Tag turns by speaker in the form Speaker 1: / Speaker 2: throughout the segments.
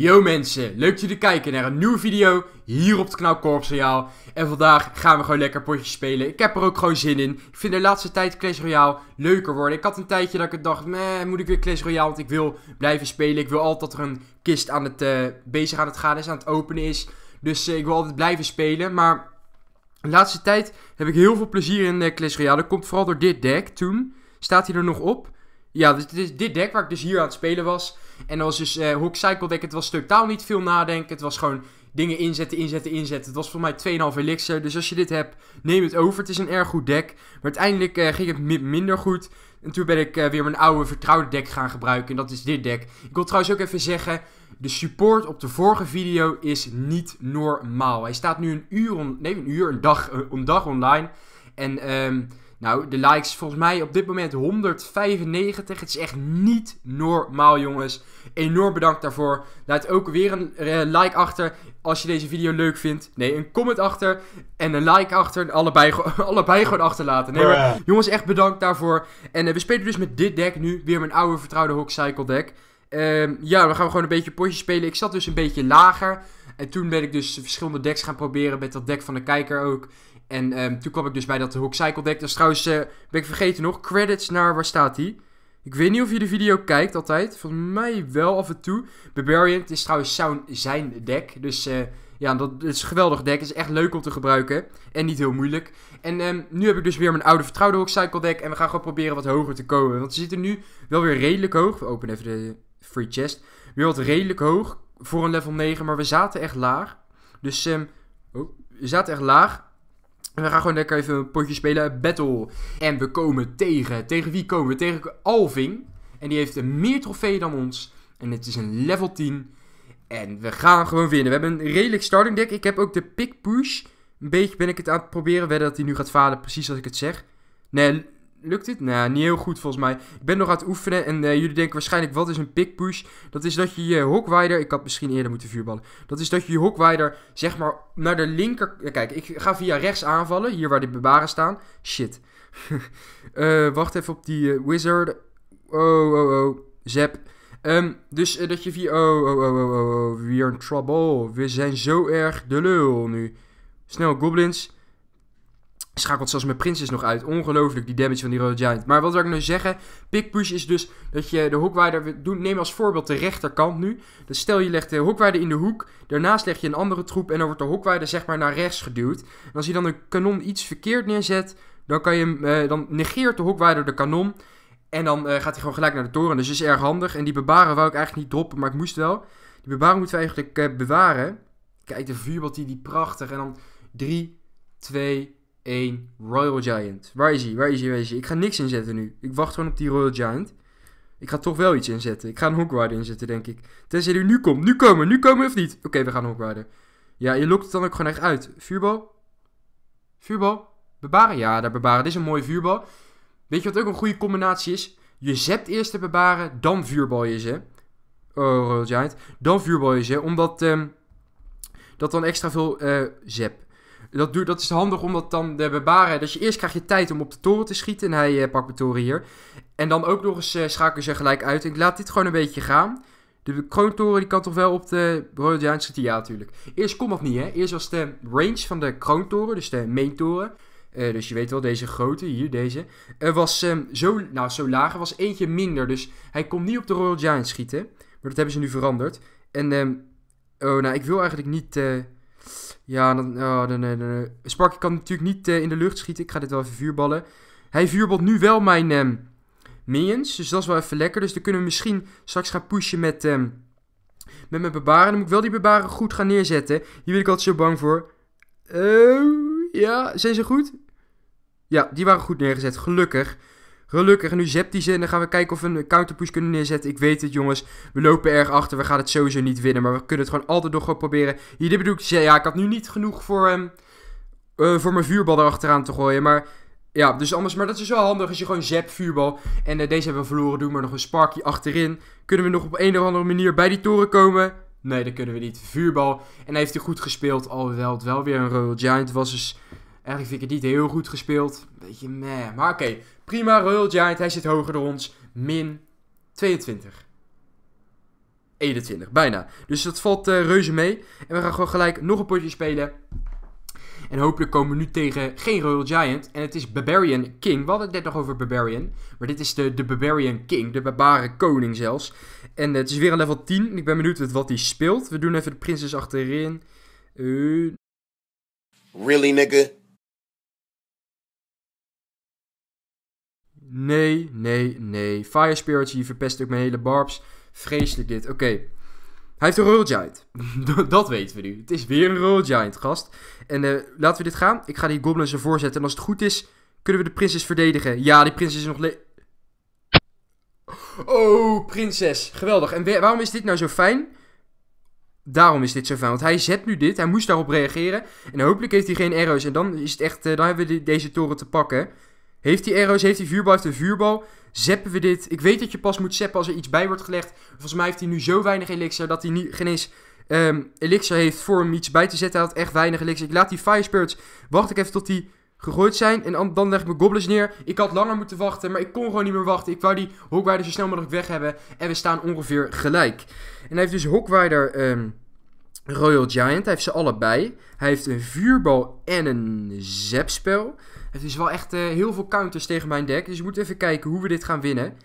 Speaker 1: Yo mensen, leuk dat jullie kijken naar een nieuwe video hier op het kanaal Korpsroyaal. En vandaag gaan we gewoon lekker potjes spelen. Ik heb er ook gewoon zin in. Ik vind de laatste tijd Clash Royale leuker worden. Ik had een tijdje dat ik dacht, meh, moet ik weer Clash Royale, want ik wil blijven spelen. Ik wil altijd dat er een kist aan het, uh, bezig aan het gaan is, aan het openen is. Dus eh, ik wil altijd blijven spelen, maar de laatste tijd heb ik heel veel plezier in uh, Clash Royale. Dat komt vooral door dit deck toen. Staat hij er nog op? Ja, dus dit, is dit deck waar ik dus hier aan het spelen was... En dat was dus uh, hoe ik deck. Het was totaal niet veel nadenken. Het was gewoon dingen inzetten, inzetten, inzetten. Het was voor mij 2,5 elixir. Dus als je dit hebt, neem het over. Het is een erg goed deck. Maar uiteindelijk eh, ging het minder goed. En toen ben ik eh, weer mijn oude vertrouwde deck gaan gebruiken. En dat is dit deck. Ik wil trouwens ook even zeggen. De support op de vorige video is niet normaal. Hij staat nu een uur, nee, een, uur, een, dag, een dag online. En um, nou, de likes volgens mij op dit moment 195. Het is echt niet normaal, jongens. Enorm bedankt daarvoor. Laat ook weer een eh, like achter als je deze video leuk vindt. Nee, een comment achter en een like achter. Allebei, allebei gewoon achterlaten. Nee, oh, jongens, echt bedankt daarvoor. En eh, we spelen dus met dit deck nu. Weer mijn oude vertrouwde Hawk Cycle deck. Ehm, ja, dan gaan we gewoon een beetje potje spelen. Ik zat dus een beetje lager. En toen ben ik dus verschillende decks gaan proberen. Met dat deck van de kijker ook. En ehm, toen kwam ik dus bij dat de Cycle deck. Dat is trouwens, uh, ben ik vergeten nog, credits naar, waar staat die? Ik weet niet of je de video kijkt altijd. Volgens mij wel af en toe. Barbarian, het is trouwens zijn deck. Dus eh, ja, dat is een geweldig deck. Het is echt leuk om te gebruiken. En niet heel moeilijk. En ehm, nu heb ik dus weer mijn oude vertrouwde Hook Cycle deck. En we gaan gewoon proberen wat hoger te komen. Want ze zitten nu wel weer redelijk hoog. We openen even de free chest. Weer wat redelijk hoog voor een level 9. Maar we zaten echt laag. Dus, um, oh, we zaten echt laag. En we gaan gewoon lekker even een potje spelen. Battle. En we komen tegen. Tegen wie komen we? Tegen Alving. En die heeft meer trofeeën dan ons. En het is een level 10. En we gaan gewoon winnen. We hebben een redelijk starting deck. Ik heb ook de pick push. Een beetje ben ik het aan het proberen. Wedden dat hij nu gaat falen, precies als ik het zeg. Nee, Lukt dit? Nou, niet heel goed volgens mij. Ik ben nog aan het oefenen en jullie denken waarschijnlijk wat is een pick push? Dat is dat je je hokwijder. ik had misschien eerder moeten vuurballen. Dat is dat je je hokwider zeg maar naar de linker... Kijk, ik ga via rechts aanvallen, hier waar de bebaren staan. Shit. wacht even op die wizard. Oh, oh, oh. Zep. Um, dus dat je via... Oh, oh, oh, oh, oh. We are in trouble. We zijn zo erg de lul nu. Snel, goblins. Schakelt zelfs met prinses nog uit. Ongelooflijk, die damage van die Royal Giant. Maar wat wil ik nu zeggen? Pick push is dus dat je de hoekwaarder... Neem als voorbeeld de rechterkant nu. Dus stel je legt de hoekwaarder in de hoek. Daarnaast leg je een andere troep en dan wordt de hoekwaarder zeg maar naar rechts geduwd. En als je dan een kanon iets verkeerd neerzet... Dan, kan je, eh, dan negeert de hoekwaarder de kanon. En dan eh, gaat hij gewoon gelijk naar de toren. Dus dat is erg handig. En die bebaren wou ik eigenlijk niet droppen, maar ik moest wel. Die bebaren moeten we eigenlijk eh, bewaren. Kijk, de vuurbal die, die prachtig. En dan 3, 2... 1 Royal Giant. Waar is hij? Waar is hij? Waar is hij? Ik ga niks inzetten nu. Ik wacht gewoon op die Royal Giant. Ik ga toch wel iets inzetten. Ik ga een Hawk Rider inzetten, denk ik. Tenzij die nu komt. Nu komen, nu komen of niet? Oké, we gaan Hawk Rider. Ja, je lokt het dan ook gewoon echt uit. Vuurbal? Vuurbal? Bebaren. Ja, daar bebaren. Dit is een mooie vuurbal. Weet je wat ook een goede combinatie is? Je zept eerst de bebaren, dan vuurbal je ze. Oh, Royal Giant. Dan vuurbal je ze, omdat ehm, dat dan extra veel uh, dat, duurt, dat is handig omdat dan de bebaren. Dus je eerst krijg je tijd om op de toren te schieten. En hij eh, pakt de toren hier. En dan ook nog eens uh, eh, schakel ze gelijk uit. En ik laat dit gewoon een beetje gaan. De kroontoren die kan toch wel op de royal Giant schieten? Ja, natuurlijk. Eerst kon dat niet, hè. Eerst was de range van de kroontoren, dus de main toren... Eh, dus je weet wel, deze grote, hier deze, was ehm, zo, nou, zo laag, was eentje minder. Dus hij kon niet op de Royal Giants schieten. Maar dat hebben ze nu veranderd. En, ehm, oh, nou, ik wil eigenlijk niet... Ja, dan, oh, dan, dan, nee. Sparky kan natuurlijk niet eh, in de lucht schieten. Ik ga dit wel even vuurballen. Hij vuurbalt nu wel mijn ehm, minions. Dus dat is wel even lekker. Dus dan kunnen we misschien straks gaan pushen met, ehm, met mijn barbaren. Dan moet ik wel die barbaren goed gaan neerzetten. Hier ben ik altijd zo bang voor. Uh, ja, zijn ze goed? Ja, die waren goed neergezet. Gelukkig. Gelukkig, nu ze. En Dan gaan we kijken of we een counterpush kunnen neerzetten. Ik weet het, jongens. We lopen erg achter. We gaan het sowieso niet winnen. Maar we kunnen het gewoon altijd nog gewoon proberen. Hier, dit bedoel ik. Ja, ik had nu niet genoeg voor, um, voor mijn vuurbal erachteraan te gooien. Maar ja, dus anders. Maar dat is wel handig als je gewoon zap vuurbal. En eh, deze hebben we verloren. Doen maar nog een sparkje achterin. Kunnen we nog op een of andere manier bij die toren komen? Nee, dat kunnen we niet. Vuurbal. En hij heeft hij goed gespeeld. Alhoewel het wel weer een Royal Giant was. Dus eigenlijk vind ik het niet heel goed gespeeld. Beetje meh. Maar oké, okay. Prima, Royal Giant, hij zit hoger dan ons. Min 22. 21, bijna. Dus dat valt uh, reuze mee. En we gaan gewoon gelijk nog een potje spelen. En hopelijk komen we nu tegen geen Royal Giant. En het is Barbarian King. We hadden het net nog over Barbarian. Maar dit is de, de Barbarian King. De barbare koning zelfs. En eh, het is weer een level 10. Ik ben benieuwd wat hij speelt. We doen even de prinses achterin. Uh... Really nigga? Nee, nee, nee. Fire Spirits, je verpest ook mijn hele barbs. Vreselijk dit. Oké. Hij heeft een Royal Giant. dat weten we nu. Het is weer een Royal Giant, gast. En eh, laten we dit gaan. Ik ga die goblins ervoor zetten. En als het goed is, kunnen we de prinses verdedigen. Ja, die prinses is nog le... Oh, prinses. Geweldig. En waarom is dit nou zo fijn? Daarom is dit zo fijn. Want hij zet nu dit. Hij moest daarop reageren. En hopelijk heeft hij geen arrows. En dan, is het echt, eh, dan hebben we deze toren te pakken. Heeft hij arrows, heeft hij vuurbal, heeft hij vuurbal. Zeppen we dit. Ik weet dat je pas moet zeppen als er iets bij wordt gelegd. Volgens mij heeft hij nu zo weinig elixir dat hij niet, geen eens um, elixir heeft voor hem iets bij te zetten. Hij had echt weinig elixir. Ik laat die fire spirits, wacht ik even tot die gegooid zijn. En dan leg ik mijn goblins neer. Ik had langer moeten wachten, maar ik kon gewoon niet meer wachten. Ik wou die Hawkwider zo snel mogelijk weg hebben. En we staan ongeveer gelijk. En hij heeft dus Hawkwider... Um, ehm, Royal Giant. Hij heeft ze allebei. Hij heeft een vuurbal en een zepspel. Het is wel echt eh, heel veel counters tegen mijn deck. Dus we moeten even kijken hoe we dit gaan winnen.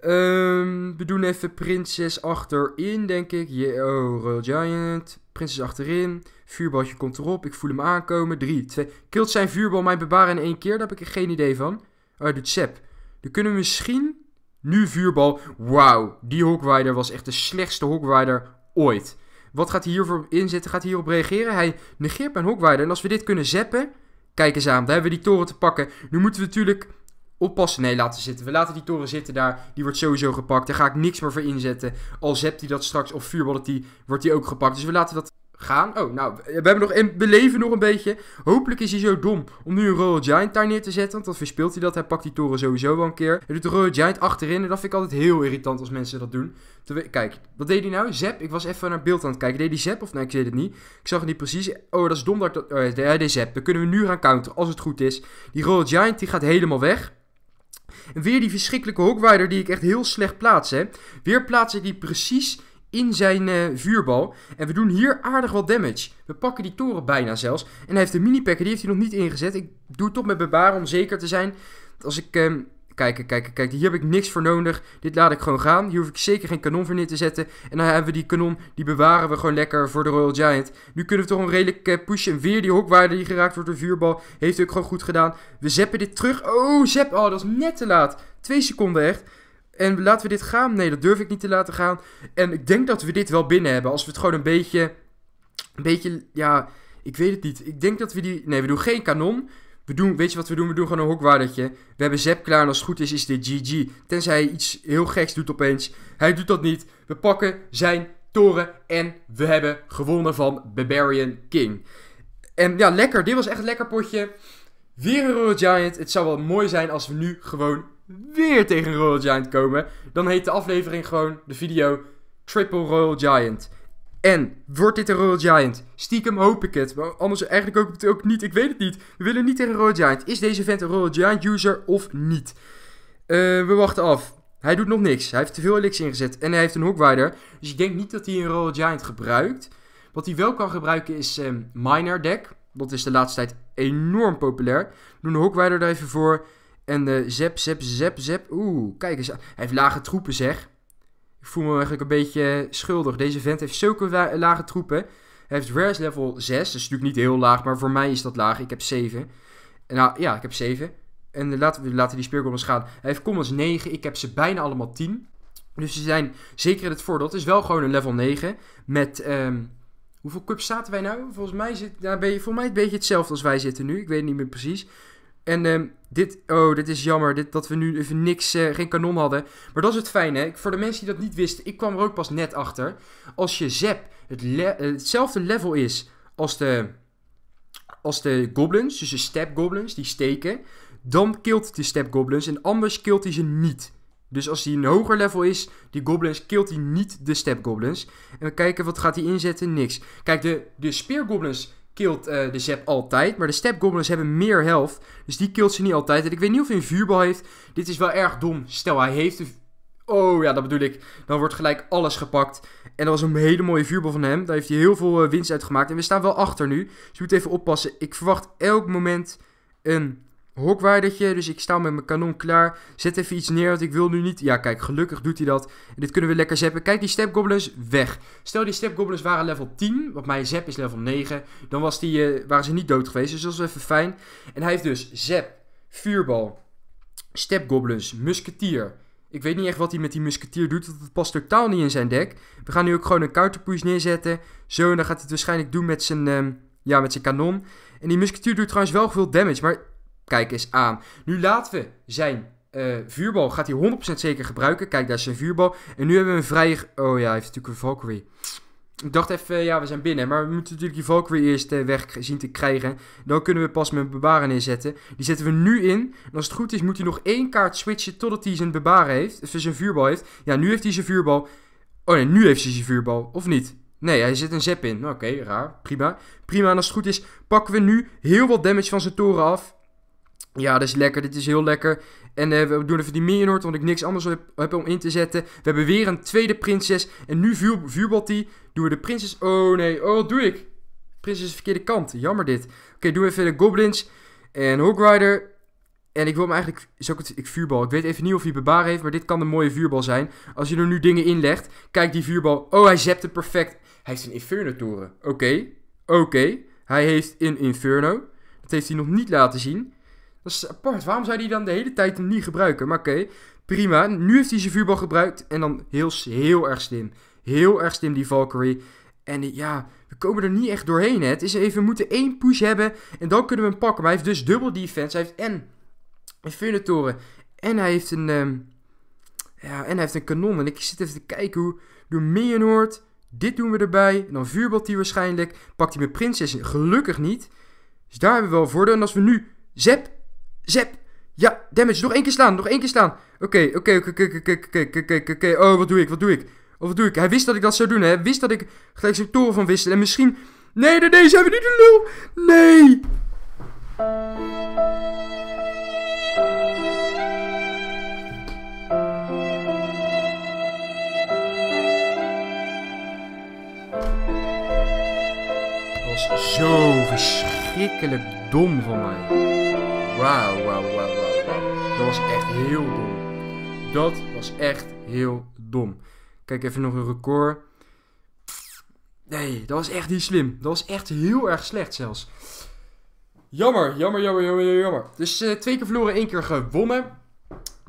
Speaker 1: Ehm, we doen even prinses achterin, denk ik. Yeah, oh, Royal Giant. Prinses achterin. Vuurbaltje komt erop. Ik voel hem aankomen. 3, 2. Kilt zijn vuurbal mijn barbaren in één keer? Daar heb ik geen idee van. Oh, doet Sep. Dan kunnen we misschien... Nu vuurbal. Wauw, die Rider was echt de slechtste Rider ooit. Wat gaat hij hiervoor inzetten? Gaat hij hierop reageren? Hij negeert mijn Hawkrider. En als we dit kunnen zeppen... Kijk eens aan, daar hebben we die toren te pakken. Nu moeten we natuurlijk oppassen. Nee, laten zitten. We laten die toren zitten daar. Die wordt sowieso gepakt. Daar ga ik niks meer voor inzetten. Al zept hij dat straks of vuurballet die, wordt die ook gepakt. Dus we laten dat gaan. Oh, nou, we hebben nog een, beleven nog een beetje. Hopelijk is hij zo dom om nu een Royal Giant daar neer te zetten. Want dan verspeelt hij dat. Hij pakt die toren sowieso wel een keer. Hij doet de Royal Giant achterin. En dat vind ik altijd heel irritant als mensen dat doen. kijk, wat deed hij nou? Zep. Ik was even naar beeld aan het kijken. Deed hij Zep? Of nee, ik weet het niet. Ik zag het niet precies. Oh, dat is dom dat dat... Oh, hij deed Zep. Dan kunnen we nu gaan counteren, als het goed is. Die Royal Giant, die gaat helemaal weg. En weer die verschrikkelijke Hogwider die ik echt heel slecht plaats, hè. Weer plaats ik die precies in zijn eh, vuurbal. En we doen hier aardig wat damage. We pakken die toren bijna zelfs. En hij heeft de mini-packer, die heeft hij nog niet ingezet. Ik doe het toch met bewaren om zeker te zijn. als ik... Ehm, kijk, kijk, kijk, hier heb ik niks voor nodig. Dit laat ik gewoon gaan. Hier hoef ik zeker geen kanon voor neer te zetten. En dan hebben we die kanon, die bewaren we gewoon lekker voor de Royal Giant. Nu kunnen we toch een redelijk eh, pushen. En weer die hokwaarde die geraakt wordt door vuurbal. Heeft hij ook gewoon goed gedaan. We zeppen dit terug. Oh, zep. Oh, dat is net te laat. Twee seconden echt. En laten we dit gaan? Nee, dat durf ik niet te laten gaan. En ik denk dat we dit wel binnen hebben. Als we het gewoon een beetje. Een beetje. Ja, ik weet het niet. Ik denk dat we die. Nee, we doen geen kanon. We doen, weet je wat we doen? We doen gewoon een hokwaardetje. We hebben Zep klaar en als het goed is, is dit GG. Tenzij hij iets heel geks doet opeens. Hij doet dat niet. We pakken zijn toren en we hebben gewonnen van Barbarian King. En ja, lekker. Dit was echt een lekker potje. Weer een Royal Giant. Het zou wel mooi zijn als we nu gewoon weer tegen Royal Giant komen, dan heet de aflevering gewoon de video Triple Royal Giant. En wordt dit een Royal Giant? Stiekem hoop ik het. Maar anders eigenlijk ook, ook niet. Ik weet het niet. We willen niet tegen Royal Giant. Is deze vent een Royal Giant user of niet? Eh, we wachten af. Hij doet nog niks. Hij heeft te veel elixir ingezet. En hij heeft een Rider, Dus ik denk niet dat hij een Royal Giant gebruikt. Wat hij wel kan gebruiken is um, ehm, Miner Deck. Dat is de laatste tijd enorm populair. Noem doen de Rider er even voor. En de eh, zep, zep, zep, zep. Oeh, kijk eens. Hij heeft lage troepen, zeg. Ik voel me eigenlijk een beetje schuldig. Deze vent heeft zulke lage troepen. Hij heeft rares level 6. Dat is natuurlijk niet heel laag, maar voor mij is dat laag. Ik heb 7. Nou ja, ik heb 7. En eh, laten we laten die speergommels gaan. Hij heeft commons 9. Ik heb ze bijna allemaal 10. Dus ze zijn zeker in het voordeel. Het is wel gewoon een level 9. Met. Um, hoeveel cups zaten wij nou? Volgens mij, zit, nou ben je volgens mij een beetje hetzelfde als wij zitten nu. Ik weet het niet meer precies. En ehm, dit, oh, dit is jammer dat we nu even niks, eh, geen kanon hadden. Maar dat is het fijne. Voor de mensen die dat niet wisten, ik kwam er ook pas net achter. Als je Zep eh, hetzelfde level is als de, als de goblins, dus de step goblins, die steken, dan kilt de step goblins en anders kilt hij ze niet. Dus als hij een hoger level is, die goblins, kilt hij niet de step goblins. En we kijken, wat gaat hij inzetten? Niks. Kijk, de, de speergoblins kilt eh, de Zep altijd. Maar de Step Goblins hebben meer helft. Dus die killt ze niet altijd. En ik weet niet of hij een vuurbal heeft. Dit is wel erg dom. Stel, hij heeft een... Oh ja, dat bedoel ik. Dan wordt gelijk alles gepakt. En dat was een hele mooie vuurbal van hem. Daar heeft hij heel veel eh, winst uit gemaakt. En we staan wel achter nu. Dus je moet even oppassen. Ik verwacht elk moment een hokwaardertje. Dus ik sta met mijn kanon klaar. Zet even iets neer, want ik wil nu niet. Ja, kijk, gelukkig doet hij dat. En dit kunnen we lekker zappen. Kijk, die step goblins weg. Stel, die step goblins waren level 10, want mijn zap is level 9. Dan was die, eh, waren ze niet dood geweest, dus dat is even fijn. En hij heeft dus zap, vuurbal, step goblins, musketier. Ik weet niet echt wat hij met die musketier doet, want het past totaal niet in zijn deck. We gaan nu ook gewoon een counterpush neerzetten. Zo, en dan gaat hij het waarschijnlijk doen met zijn, ehm, ja, met zijn kanon. En die musketier doet trouwens wel veel damage, maar Kijk eens aan. Nu laten we zijn eh, vuurbal, gaat hij 100% zeker gebruiken. Kijk, daar is zijn vuurbal. En nu hebben we een vrije... Oh ja, hij heeft natuurlijk een Valkyrie. Ik dacht even, ja, we zijn binnen. Maar we moeten natuurlijk die Valkyrie eerst eh, weg zien te krijgen. Dan kunnen we pas mijn bebaren inzetten. Die zetten we nu in. En als het goed is, moet hij nog één kaart switchen totdat hij zijn bebaren heeft. Of eh, zijn vuurbal heeft. Ja, nu heeft hij zijn vuurbal. Oh nee, nu heeft hij zijn vuurbal. Of niet? Nee, hij zit een zep in. Oké, raar. Prima. Prima. En als het goed is, pakken we nu heel wat damage van zijn toren af. Ja, dat is lekker. Dit is heel lekker. En eh, we doen even die Minion want ik niks anders heb, heb, om in te zetten. We hebben weer een tweede prinses. En nu vuur, vuurbalt die. Doen we de prinses... Oh nee, oh wat doe ik? Prinses verkeerde kant. Jammer dit. Oké, doen we even de goblins. En Hogrider. En ik wil hem eigenlijk... Is ook het, ik vuurbal. Ik weet even niet of hij bebaar heeft, maar dit kan een mooie vuurbal zijn. Als je er nu dingen in legt. Kijk die vuurbal. Oh, hij zept het perfect. Hij heeft een Inferno-toren. Oké, oké. Hij heeft een Inferno. Dat heeft hij nog niet laten zien. Dat is apart. Waarom zou hij dan de hele tijd hem niet gebruiken? Maar oké, prima. Nu heeft hij zijn vuurbal gebruikt. En dan heel, heel erg slim. Heel erg slim die Valkyrie. En eh, ja, we komen er niet echt doorheen. Hè. Het is even, we moeten één push hebben. En dan kunnen we hem pakken. Maar hij heeft dus dubbel defense. Hij heeft en een Funatoren. En hij heeft een... Ehm, ja, en hij heeft een kanon. En ik zit even te kijken hoe... Door Meehoort. Dit doen we erbij. En dan vuurbalt hij waarschijnlijk. Pakt hij mijn prinses? Gelukkig niet. Dus daar hebben we wel voordeel. En als we nu Zep Zep. Ja, damage. Nog één keer slaan. Nog één keer slaan. Oké, oké, oké, oké, oké, oké, oké. Oh, wat doe ik? Wat doe ik? Of oh, wat doe ik? Hij wist dat ik dat zou doen. Hè? Hij wist dat ik gelijk zijn toren van wissel. En misschien... Nee, nee, nee. ze hebben niet de lul? Nee. was zo verschrikkelijk dom van mij. Wauw, wauw, wauw, wauw, Dat was echt heel dom. Dat was echt heel dom. Kijk even nog een record. Nee, dat was echt niet slim. Dat was echt heel erg slecht zelfs. Jammer, jammer, jammer, jammer, jammer. Dus eh, twee keer verloren, één keer gewonnen.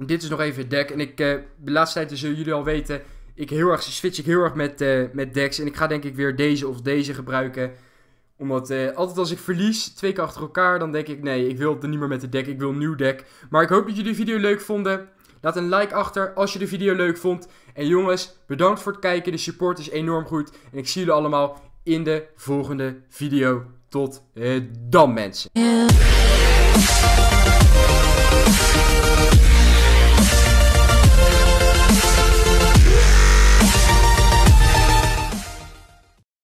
Speaker 1: Dit is nog even het deck. En ik, eh, de laatste tijd zullen dus, eh, jullie al weten... Ik heel erg, switch ik heel erg met, uh, met decks. En ik ga denk ik weer deze of deze gebruiken omdat eh, altijd als ik verlies, twee keer achter elkaar, dan denk ik... Nee, ik wil het er niet meer met de deck, ik wil een nieuw deck. Maar ik hoop dat jullie de video leuk vonden. Laat een like achter als je de video leuk vond. En jongens, bedankt voor het kijken. De support is enorm goed. En ik zie jullie allemaal in de volgende video. Tot eh, dan mensen.